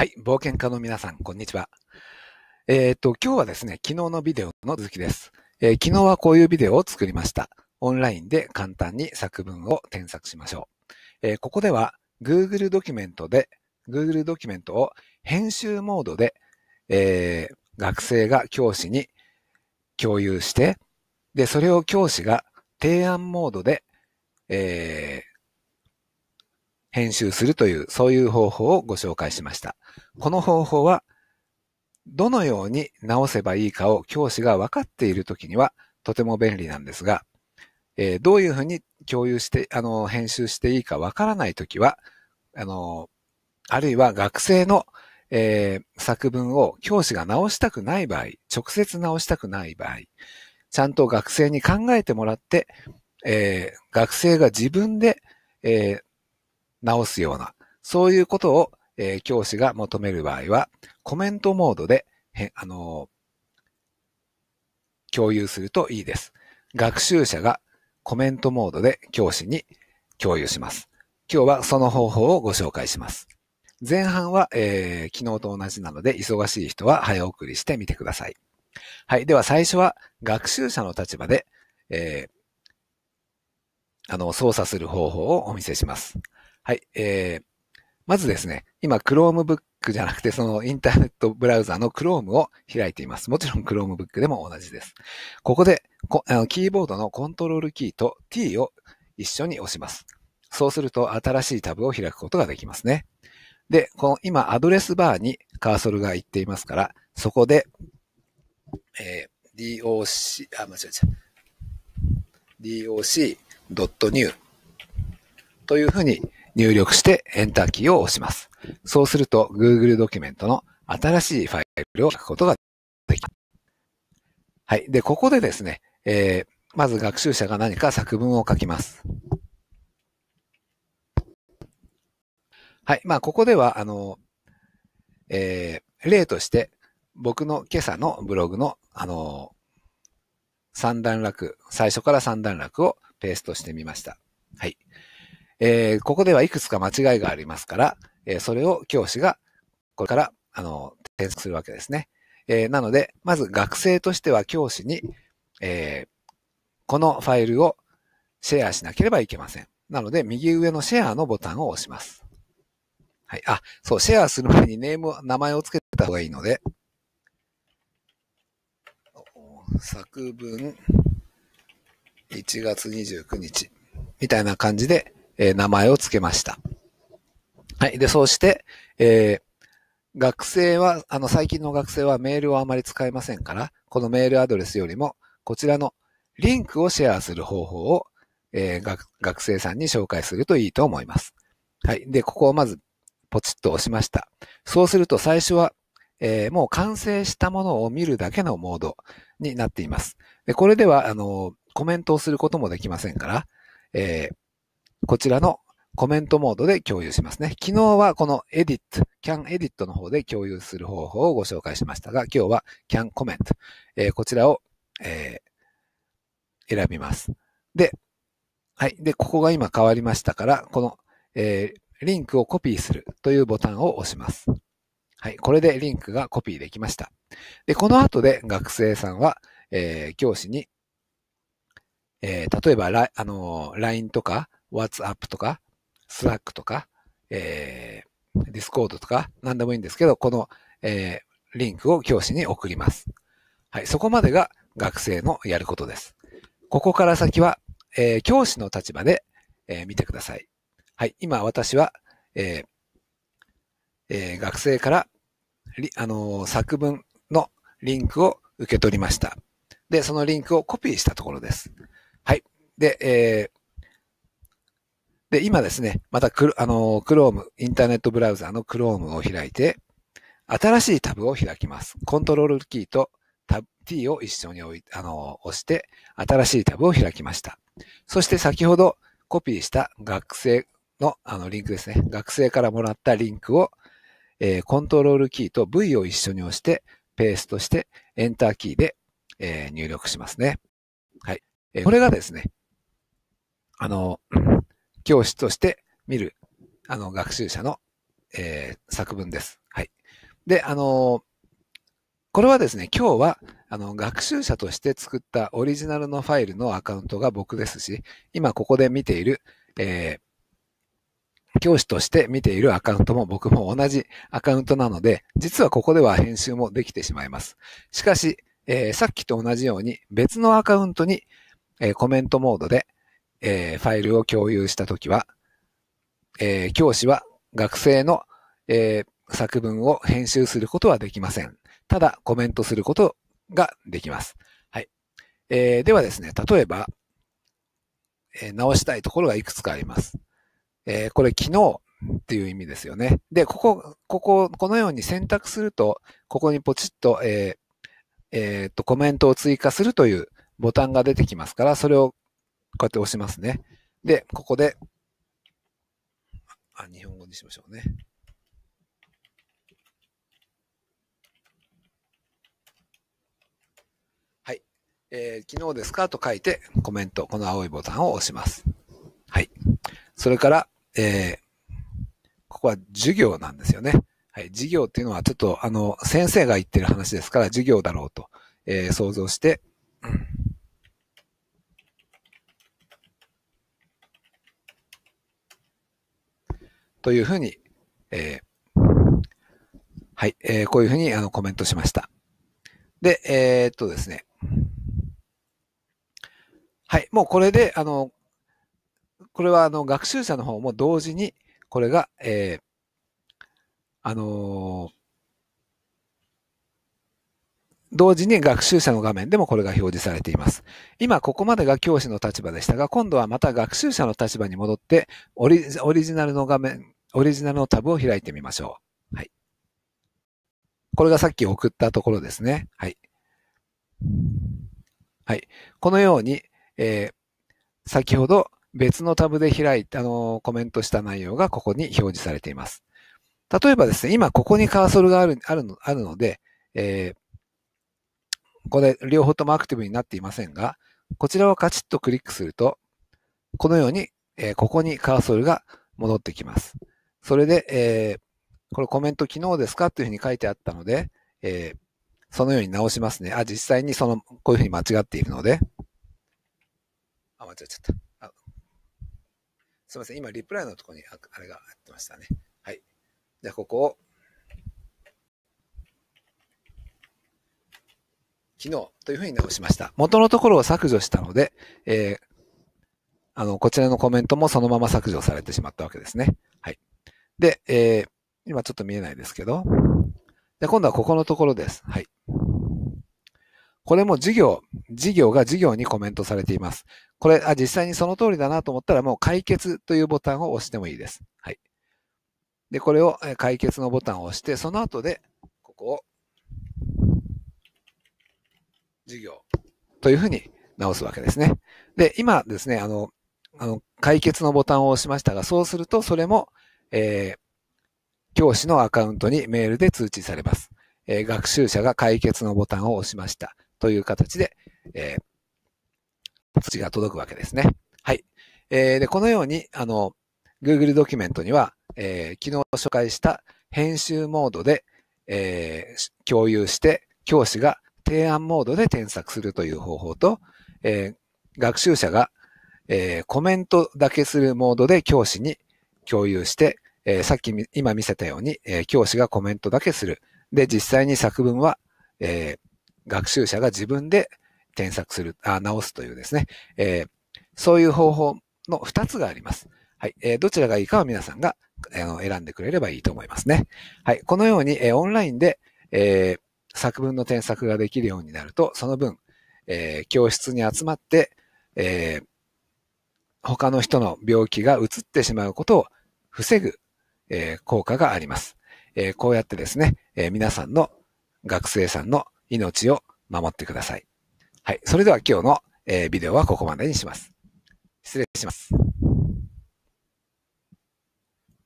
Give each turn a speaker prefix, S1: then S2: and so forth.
S1: はい、冒険家の皆さん、こんにちは。えっ、ー、と、今日はですね、昨日のビデオの続きです、えー、昨日はこういうビデオを作りました。オンラインで簡単に作文を添削しましょう。えー、ここでは Google ドキュメントで、Google ドキュメントを編集モードで、え学生が教師に共有して、で、それを教師が提案モードで、え編集するという、そういう方法をご紹介しました。この方法は、どのように直せばいいかを教師が分かっているときにはとても便利なんですが、えー、どういうふうに共有して、あの、編集していいか分からないときは、あの、あるいは学生の、えー、作文を教師が直したくない場合、直接直したくない場合、ちゃんと学生に考えてもらって、えー、学生が自分で、えー、直すような、そういうことをえー、教師が求める場合は、コメントモードで、へあのー、共有するといいです。学習者がコメントモードで教師に共有します。今日はその方法をご紹介します。前半は、えー、昨日と同じなので、忙しい人は早送りしてみてください。はい。では最初は、学習者の立場で、えー、あの、操作する方法をお見せします。はい。えー、まずですね、今 Chromebook じゃなくてそのインターネットブラウザの Chrome を開いています。もちろん Chromebook でも同じです。ここであのキーボードのコントロールキーと T を一緒に押します。そうすると新しいタブを開くことができますね。で、この今アドレスバーにカーソルが行っていますから、そこで、えー、doc、あ、間違えちゃった。doc.new というふうに入力してエンターキーを押します。そうすると Google ドキュメントの新しいファイルを書くことができます。はい。で、ここでですね、えー、まず学習者が何か作文を書きます。はい。まあ、ここでは、あの、えー、例として、僕の今朝のブログの、あの、三段落、最初から三段落をペーストしてみました。はい。えー、ここではいくつか間違いがありますから、えー、それを教師がこれから、あの、添削するわけですね。えー、なので、まず学生としては教師に、えこのファイルをシェアしなければいけません。なので、右上のシェアのボタンを押します。はい。あ、そう、シェアする前にネーム、名前を付けた方がいいので、作文1月29日みたいな感じで、えー、名前を付けました。はい。で、そうして、えー、学生は、あの、最近の学生はメールをあまり使えませんから、このメールアドレスよりも、こちらのリンクをシェアする方法を、えー、学生さんに紹介するといいと思います。はい。で、ここをまず、ポチッと押しました。そうすると、最初は、えー、もう完成したものを見るだけのモードになっています。でこれでは、あの、コメントをすることもできませんから、えー、こちらのコメントモードで共有しますね。昨日はこのエディット、can edit の方で共有する方法をご紹介しましたが、今日は can comment、えー、こちらを、えー、選びます。で、はい。で、ここが今変わりましたから、この、えー、リンクをコピーするというボタンを押します。はい。これでリンクがコピーできました。で、この後で学生さんは、えー、教師に、えー、例えば、あのー、LINE とか、WhatsApp とか、Slack とか、えー、Discord とか、何でもいいんですけど、この、えー、リンクを教師に送ります。はい、そこまでが学生のやることです。ここから先は、えー、教師の立場で、えー、見てください。はい、今私は、えーえー、学生から、あのー、作文のリンクを受け取りました。で、そのリンクをコピーしたところです。はい。で、えー、で、今ですね、またク、あの、クローム、インターネットブラウザのクロームを開いて、新しいタブを開きます。コントロールキーとタブ T を一緒に置い、あの、押して、新しいタブを開きました。そして先ほどコピーした学生の、あの、リンクですね。学生からもらったリンクを、えー、コントロールキーと V を一緒に押して、ペーストして、エンターキーで、えー、入力しますね。はい。えー、これがですね、あの、教師として見る、あの、学習者の、えー、作文です。はい。で、あのこれはですね、今日は、あの、学習者として作ったオリジナルのファイルのアカウントが僕ですし、今ここで見ている、えー、教師として見ているアカウントも僕も同じアカウントなので、実はここでは編集もできてしまいます。しかし、えー、さっきと同じように別のアカウントに、えー、コメントモードで、えー、ファイルを共有したときは、えー、教師は学生の、えー、作文を編集することはできません。ただコメントすることができます。はい。えー、ではですね、例えば、えー、直したいところがいくつかあります。えー、これ昨日っていう意味ですよね。で、ここ、ここ、このように選択すると、ここにポチッと、えー、えっ、と、コメントを追加するというボタンが出てきますから、それをこうやって押しますね。で、ここで、あ、日本語にしましょうね。はい。えー、昨日ですかと書いて、コメント、この青いボタンを押します。はい。それから、えー、ここは授業なんですよね。はい。授業っていうのは、ちょっと、あの、先生が言ってる話ですから、授業だろうと、えー、想像して、というふうに、えー、はい、えー、こういうふうにあのコメントしました。で、えー、っとですね。はい、もうこれで、あの、これはあの学習者の方も同時に、これが、えー、あのー同時に学習者の画面でもこれが表示されています。今ここまでが教師の立場でしたが、今度はまた学習者の立場に戻ってオリ、オリジナルの画面、オリジナルのタブを開いてみましょう。はい。これがさっき送ったところですね。はい。はい。このように、えー、先ほど別のタブで開いた、あのー、コメントした内容がここに表示されています。例えばですね、今ここにカーソルがある、あるの、あるので、えーこれ、両方ともアクティブになっていませんが、こちらをカチッとクリックすると、このように、えー、ここにカーソルが戻ってきます。それで、えー、これコメント機能ですかというふうに書いてあったので、えー、そのように直しますね。あ、実際にその、こういうふうに間違っているので。あ、間違っちゃった。あすいません。今、リプライのところにあ、あれがやってましたね。はい。じゃあ、ここを、昨日というふうに直しました。元のところを削除したので、えー、あの、こちらのコメントもそのまま削除されてしまったわけですね。はい。で、えー、今ちょっと見えないですけど、で、今度はここのところです。はい。これも事業、事業が事業にコメントされています。これ、あ、実際にその通りだなと思ったら、もう解決というボタンを押してもいいです。はい。で、これを解決のボタンを押して、その後で、ここを事業というふうに直すわけですね。で、今ですね、あの、あの、解決のボタンを押しましたが、そうするとそれも、えー、教師のアカウントにメールで通知されます。えー、学習者が解決のボタンを押しましたという形で、えー、通知が届くわけですね。はい。えー、で、このように、あの、Google ドキュメントには、えー、昨日紹介した編集モードで、えー、共有して、教師が提案モードで添削するという方法と、えー、学習者が、えー、コメントだけするモードで教師に共有して、えー、さっき今見せたように、え教師がコメントだけする。で、実際に作文は、え学習者が自分で添削する、あ直すというですね、えそういう方法の2つがあります。はい。えどちらがいいかは皆さんが、選んでくれればいいと思いますね。はい。このように、えオンラインで、えー作文の添削ができるようになると、その分、えー、教室に集まって、えー、他の人の病気がうつってしまうことを防ぐ、えー、効果があります。えこうやってですね、え皆さんの学生さんの命を守ってください。はい。それでは今日の、えビデオはここまでにします。失礼します。